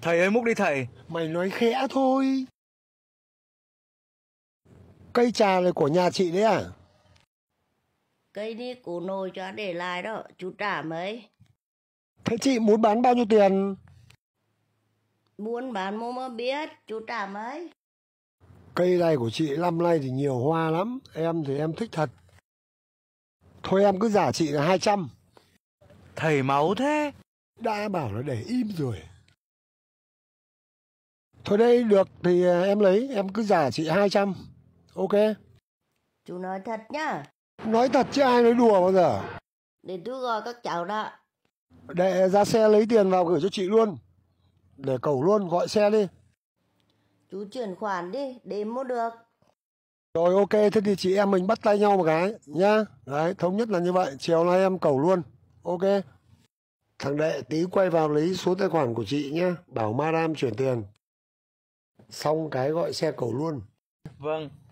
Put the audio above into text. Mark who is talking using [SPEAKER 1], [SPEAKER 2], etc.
[SPEAKER 1] Thầy ơi múc đi thầy Mày nói khẽ thôi Cây trà này của nhà chị đấy à
[SPEAKER 2] Cây đi cụ nồi cho để lại đó Chú trả mấy
[SPEAKER 1] Thế chị muốn bán bao nhiêu tiền
[SPEAKER 2] Muốn bán mua mới biết Chú trả mấy
[SPEAKER 1] Cây này của chị năm nay thì nhiều hoa lắm Em thì em thích thật Thôi em cứ giả chị là 200 Thầy máu thế Đã bảo nó để im rồi Thôi đây được thì à, em lấy, em cứ giả chị 200. Ok.
[SPEAKER 2] Chú nói thật nhá.
[SPEAKER 1] Nói thật chứ ai nói đùa bao giờ.
[SPEAKER 2] Để tôi gọi các cháu đó.
[SPEAKER 1] Để ra xe lấy tiền vào gửi cho chị luôn. Để cầu luôn, gọi xe đi.
[SPEAKER 2] Chú chuyển khoản đi, để mua được.
[SPEAKER 1] Rồi ok, thế thì chị em mình bắt tay nhau một cái nhá. Đấy, thống nhất là như vậy, chiều nay em cầu luôn. Ok. Thằng đệ tí quay vào lấy số tài khoản của chị nhá, bảo madam chuyển tiền xong cái gọi xe cầu luôn vâng